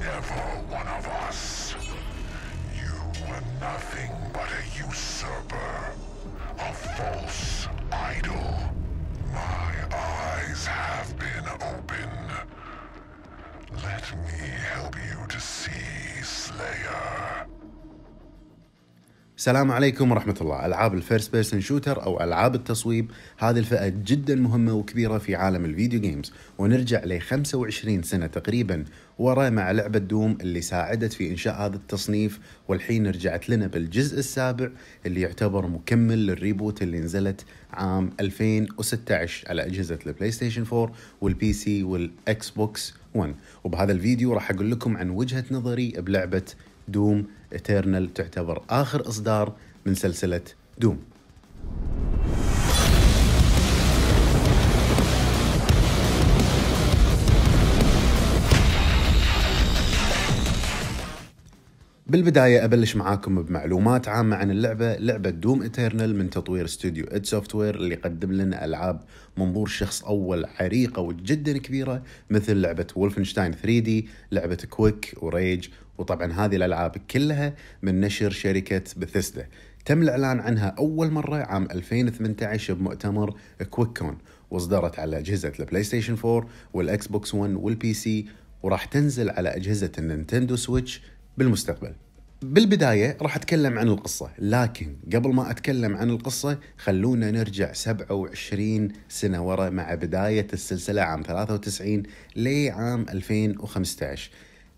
never. السلام عليكم ورحمة الله ألعاب الفيرس بيرسن شوتر أو ألعاب التصويب هذه الفئة جدا مهمة وكبيرة في عالم الفيديو جيمز ونرجع ل 25 سنة تقريبا ورا مع لعبة دوم اللي ساعدت في إنشاء هذا التصنيف والحين رجعت لنا بالجزء السابع اللي يعتبر مكمل للريبوت اللي نزلت عام 2016 على أجهزة البلاي ستيشن 4 والبي سي والإكس بوكس 1 وبهذا الفيديو راح أقول لكم عن وجهة نظري بلعبة دوم ايترنال تعتبر آخر إصدار من سلسلة دوم بالبداية أبلش معاكم بمعلومات عامة عن اللعبة لعبة دوم إترنال من تطوير استوديو إد سوفتوير اللي قدم لنا ألعاب منظور شخص أول عريقة وجدا كبيرة مثل لعبة وولفنشتاين 3 دي لعبة كويك وريج وطبعا هذه الألعاب كلها من نشر شركة بثيسدا تم الإعلان عنها أول مرة عام 2018 بمؤتمر كويك كون واصدرت على أجهزة البلاي ستيشن 4 والإكس بوكس 1 والبي سي وراح تنزل على أجهزة النينتندو سويتش بالمستقبل بالبداية راح أتكلم عن القصة لكن قبل ما أتكلم عن القصة خلونا نرجع 27 سنة ورا مع بداية السلسلة عام 93 لعام 2015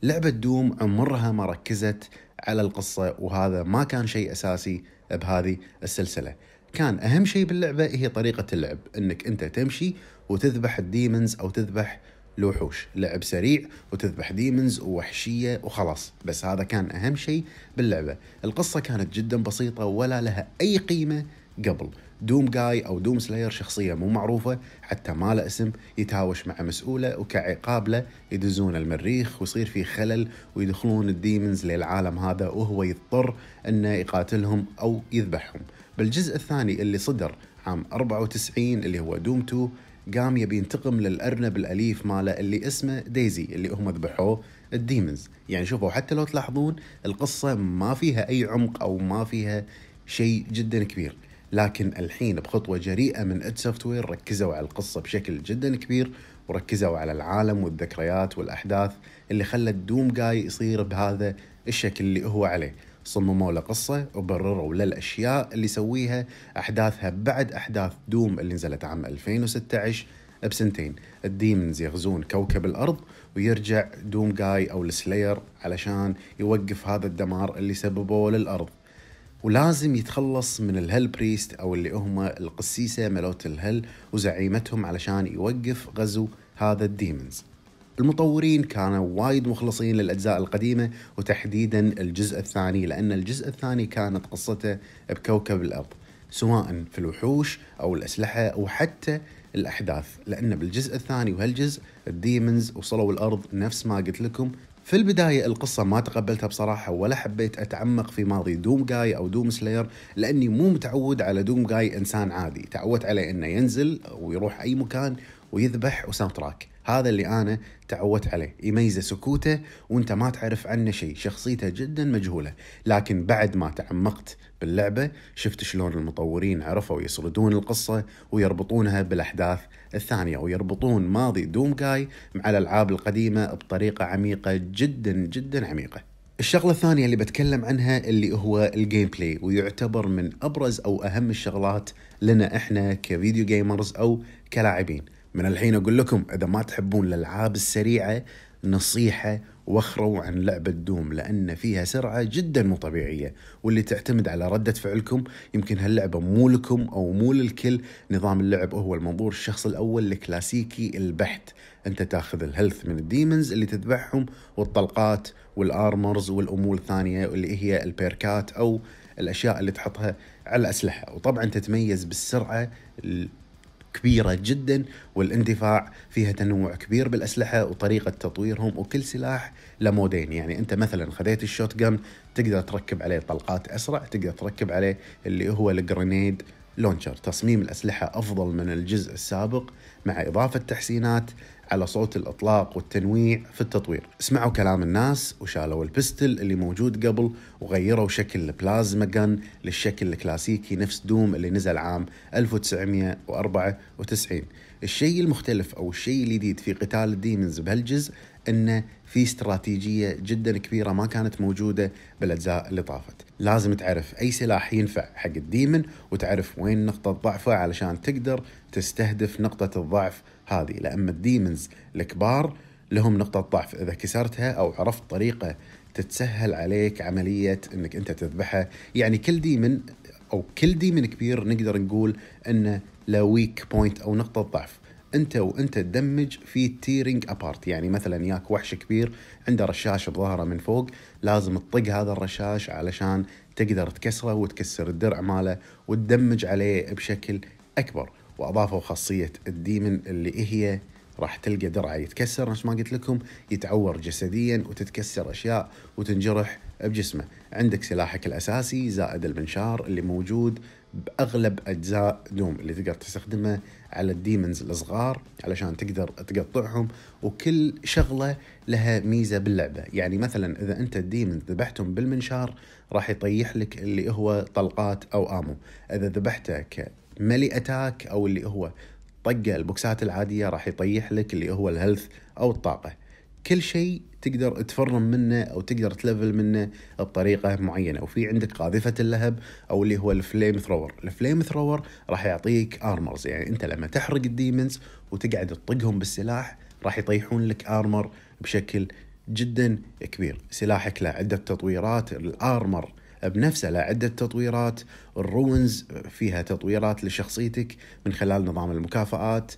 لعبة دوم عمرها ما ركزت على القصة وهذا ما كان شيء أساسي بهذه السلسلة كان أهم شيء باللعبة هي طريقة اللعب أنك أنت تمشي وتذبح الديمنز أو تذبح الوحوش لعب سريع وتذبح ديمنز ووحشية وخلاص بس هذا كان أهم شيء باللعبة القصة كانت جدا بسيطة ولا لها أي قيمة قبل دوم جاي أو دوم سلاير شخصية مو معروفة حتى ما له اسم يتهاوش مع مسؤوله وكعقاب له يدزون المريخ ويصير في خلل ويدخلون الديمنز للعالم هذا وهو يضطر أنه يقاتلهم أو يذبحهم بالجزء الثاني اللي صدر عام 94 اللي هو دوم 2 قام يبي ينتقم للارنب الاليف ماله اللي اسمه ديزي اللي هم ذبحوه الديمنز يعني شوفوا حتى لو تلاحظون القصه ما فيها اي عمق او ما فيها شيء جدا كبير لكن الحين بخطوه جريئه من اد سوفت وير ركزوا على القصه بشكل جدا كبير وركزوا على العالم والذكريات والاحداث اللي خلت دوم جاي يصير بهذا الشكل اللي هو عليه صمموا له قصة وبرروا له الأشياء اللي سويها أحداثها بعد أحداث دوم اللي نزلت عام 2016 بسنتين الديمنز يغزون كوكب الأرض ويرجع دوم جاي أو السلاير علشان يوقف هذا الدمار اللي سببوه للأرض ولازم يتخلص من الهل بريست او اللي هم القسيسه ملوت الهل وزعيمتهم علشان يوقف غزو هذا الديمنز المطورين كانوا وايد مخلصين للاجزاء القديمه وتحديدا الجزء الثاني لان الجزء الثاني كانت قصته بكوكب الارض سواء في الوحوش او الاسلحه او حتى الاحداث لان بالجزء الثاني وهالجزء الديمنز وصلوا الارض نفس ما قلت لكم في البداية القصة ما تقبلتها بصراحة ولا حبيت أتعمق في ماضي دوم جاي أو دوم سلاير لأني مو متعود على دوم جاي إنسان عادي تعودت عليه أنه ينزل ويروح أي مكان ويذبح وساوند تراك هذا اللي انا تعودت عليه يميزه سكوته وانت ما تعرف عنه شيء شخصيته جدا مجهوله لكن بعد ما تعمقت باللعبه شفت شلون المطورين عرفوا يسردون القصه ويربطونها بالاحداث الثانيه ويربطون ماضي دوم جاي مع الالعاب القديمه بطريقه عميقه جدا جدا عميقه الشغلة الثانية اللي بتكلم عنها اللي هو الجيم بلاي ويعتبر من أبرز أو أهم الشغلات لنا إحنا كفيديو جيمرز أو كلاعبين من الحين اقول لكم اذا ما تحبون الالعاب السريعه نصيحه وخروا عن لعبة دوم لأن فيها سرعة جدا مو طبيعية واللي تعتمد على ردة فعلكم يمكن هاللعبة مو لكم أو مو للكل نظام اللعب هو المنظور الشخص الأول الكلاسيكي البحت أنت تاخذ الهيلث من الديمنز اللي تذبحهم والطلقات والآرمرز والأمور الثانية اللي هي البيركات أو الأشياء اللي تحطها على الأسلحة وطبعا تتميز بالسرعة كبيرة جدا والاندفاع فيها تنوع كبير بالأسلحة وطريقة تطويرهم وكل سلاح لمودين يعني أنت مثلا خذيت الشوت جن تقدر تركب عليه طلقات أسرع تقدر تركب عليه اللي هو الجرينيد لونشر تصميم الأسلحة أفضل من الجزء السابق مع إضافة تحسينات على صوت الإطلاق والتنويع في التطوير اسمعوا كلام الناس وشالوا البستل اللي موجود قبل وغيروا شكل البلازما جن للشكل الكلاسيكي نفس دوم اللي نزل عام 1994 الشيء المختلف أو الشيء الجديد في قتال الديمنز بهالجزء أنه في استراتيجية جدا كبيرة ما كانت موجودة بالأجزاء اللي طافت لازم تعرف أي سلاح ينفع حق الديمن وتعرف وين نقطة ضعفه علشان تقدر تستهدف نقطة الضعف هذه لأما الديمنز الكبار لهم نقطة ضعف إذا كسرتها أو عرفت طريقة تتسهل عليك عملية أنك أنت تذبحها يعني كل ديمن أو كل ديمن كبير نقدر نقول أنه له ويك بوينت أو نقطة ضعف انت وانت تدمج في تيرنج ابارت يعني مثلا ياك وحش كبير عنده رشاش بظهره من فوق لازم تطق هذا الرشاش علشان تقدر تكسره وتكسر الدرع ماله وتدمج عليه بشكل اكبر واضافوا خاصيه الديمن اللي هي راح تلقى درعه يتكسر نفس ما قلت لكم يتعور جسديا وتتكسر اشياء وتنجرح بجسمه عندك سلاحك الاساسي زائد المنشار اللي موجود باغلب اجزاء دوم اللي تقدر تستخدمه على الديمنز الصغار علشان تقدر تقطعهم وكل شغله لها ميزه باللعبه يعني مثلا اذا انت الديمن ذبحتهم بالمنشار راح يطيح لك اللي هو طلقات او امو اذا ذبحته ملي اتاك او اللي هو طقه البوكسات العاديه راح يطيح لك اللي هو الهيلث او الطاقه كل شيء تقدر تفرم منه او تقدر تلفل منه بطريقه معينه وفي عندك قاذفه اللهب او اللي هو الفليم ثرور الفليم ثرور راح يعطيك ارمرز يعني انت لما تحرق الديمنز وتقعد تطقهم بالسلاح راح يطيحون لك ارمر بشكل جدا كبير سلاحك له عده تطويرات الارمر بنفسه لعدة تطويرات الروينز فيها تطويرات لشخصيتك من خلال نظام المكافآت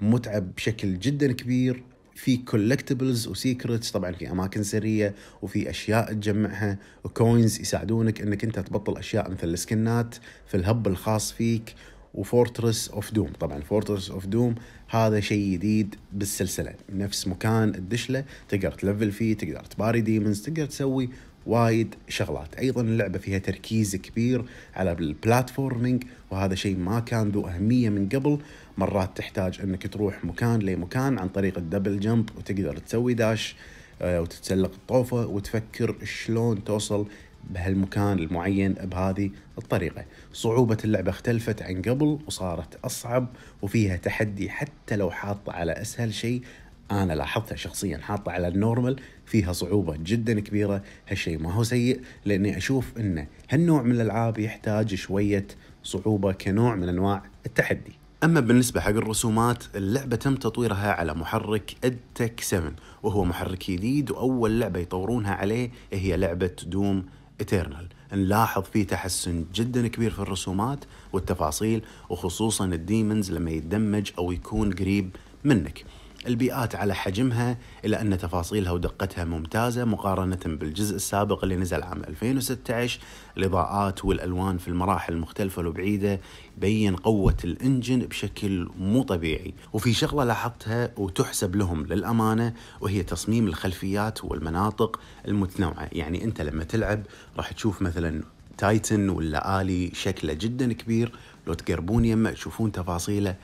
متعب بشكل جدا كبير في كولكتبلز وسيكرتس طبعا في اماكن سريه وفي اشياء تجمعها وكوينز يساعدونك انك انت تبطل اشياء مثل السكنات في الهب الخاص فيك وفورترس اوف دوم طبعا فورترس اوف دوم هذا شيء جديد بالسلسله نفس مكان تدش له تقدر تلفل فيه تقدر تباري ديمونز تقدر تسوي وايد شغلات ايضا اللعبه فيها تركيز كبير على البلاتفورمينج وهذا شيء ما كان ذو اهميه من قبل مرات تحتاج انك تروح مكان لمكان عن طريق الدبل جمب وتقدر تسوي داش آه، وتتسلق الطوفه وتفكر شلون توصل بهالمكان المعين بهذه الطريقة صعوبة اللعبة اختلفت عن قبل وصارت أصعب وفيها تحدي حتى لو حاطة على أسهل شيء انا لاحظتها شخصيا حاطه على النورمال فيها صعوبه جدا كبيره هالشيء ما هو سيء لاني اشوف ان هالنوع من الالعاب يحتاج شويه صعوبه كنوع من انواع التحدي اما بالنسبه حق الرسومات اللعبه تم تطويرها على محرك ادتك 7 وهو محرك جديد واول لعبه يطورونها عليه هي لعبه دوم ايترنال نلاحظ فيه تحسن جدا كبير في الرسومات والتفاصيل وخصوصا الديمنز لما يتدمج او يكون قريب منك البيئات على حجمها إلا أن تفاصيلها ودقتها ممتازة مقارنة بالجزء السابق اللي نزل عام 2016 الإضاءات والألوان في المراحل المختلفة والبعيدة يبين قوة الإنجن بشكل مو طبيعي وفي شغلة لاحظتها وتحسب لهم للأمانة وهي تصميم الخلفيات والمناطق المتنوعة يعني أنت لما تلعب راح تشوف مثلا تايتن ولا آلي شكله جدا كبير لو تقربون يمه تشوفون تفاصيله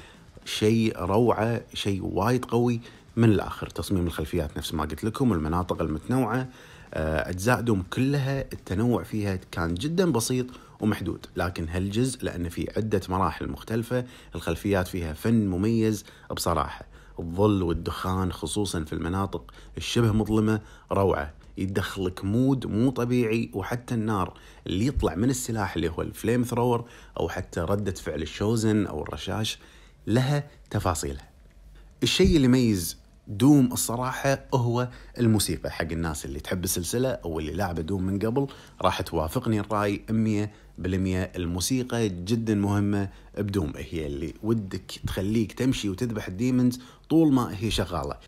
شيء روعه شيء وايد قوي من الاخر تصميم الخلفيات نفس ما قلت لكم المناطق المتنوعه آه، اجزاء دوم كلها التنوع فيها كان جدا بسيط ومحدود لكن هالجزء لان في عده مراحل مختلفه الخلفيات فيها فن مميز بصراحه الظل والدخان خصوصا في المناطق الشبه مظلمه روعه يدخلك مود مو طبيعي وحتى النار اللي يطلع من السلاح اللي هو الفليم ثرور او حتى رده فعل الشوزن او الرشاش لها تفاصيلها الشيء اللي يميز دوم الصراحة هو الموسيقى حق الناس اللي تحب السلسلة أو اللي لعبة دوم من قبل راح توافقني الرأي 100% الموسيقى جدا مهمة بدوم هي اللي ودك تخليك تمشي وتذبح الديمنز طول ما هي شغالة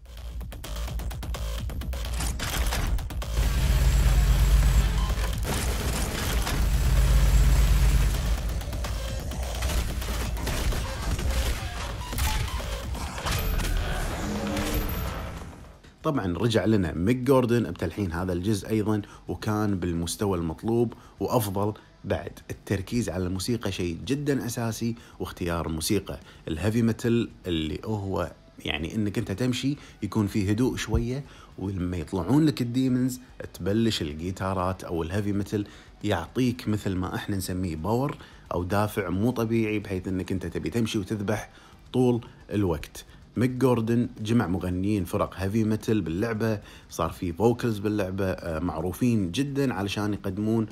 طبعا رجع لنا ميك جوردن بتلحين هذا الجزء ايضا وكان بالمستوى المطلوب وافضل بعد التركيز على الموسيقى شيء جدا اساسي واختيار الموسيقى الهيفي متل اللي هو يعني انك انت تمشي يكون في هدوء شويه ولما يطلعون لك الديمونز تبلش الجيتارات او الهيفي متل يعطيك مثل ما احنا نسميه باور او دافع مو طبيعي بحيث انك انت تبي تمشي وتذبح طول الوقت ميك جوردن جمع مغنيين فرق هيفي ميتل باللعبه صار في فوكلز باللعبه آه، معروفين جدا علشان يقدمون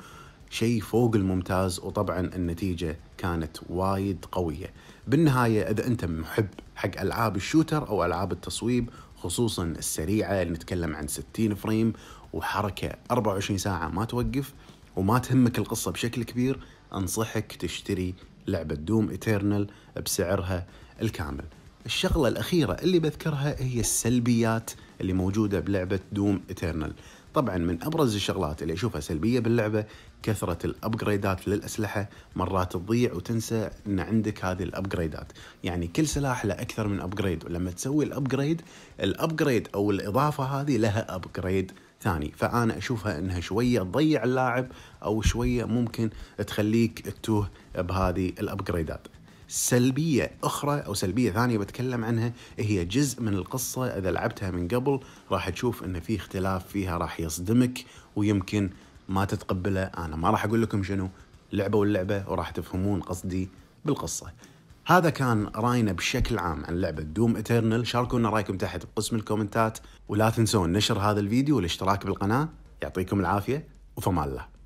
شيء فوق الممتاز وطبعا النتيجه كانت وايد قويه بالنهايه اذا انت محب حق العاب الشوتر او العاب التصويب خصوصا السريعه اللي نتكلم عن 60 فريم وحركه 24 ساعه ما توقف وما تهمك القصه بشكل كبير انصحك تشتري لعبه دوم ايترنال بسعرها الكامل الشغلة الأخيرة اللي بذكرها هي السلبيات اللي موجودة بلعبة دوم إترنال طبعا من أبرز الشغلات اللي أشوفها سلبية باللعبة كثرة الأبجريدات للأسلحة مرات تضيع وتنسى أن عندك هذه الأبجريدات يعني كل سلاح له أكثر من أبجريد ولما تسوي الأبجريد الأبجريد أو الإضافة هذه لها أبجريد ثاني فأنا أشوفها أنها شوية تضيع اللاعب أو شوية ممكن تخليك تتوه بهذه الأبجريدات سلبيه اخرى او سلبيه ثانيه بتكلم عنها هي جزء من القصه اذا لعبتها من قبل راح تشوف ان في اختلاف فيها راح يصدمك ويمكن ما تتقبله انا ما راح اقول لكم شنو لعبه واللعبه وراح تفهمون قصدي بالقصه هذا كان راينا بشكل عام عن لعبة دوم اترنال شاركونا رايكم تحت بقسم الكومنتات ولا تنسون نشر هذا الفيديو والاشتراك بالقناة يعطيكم العافية وفمان الله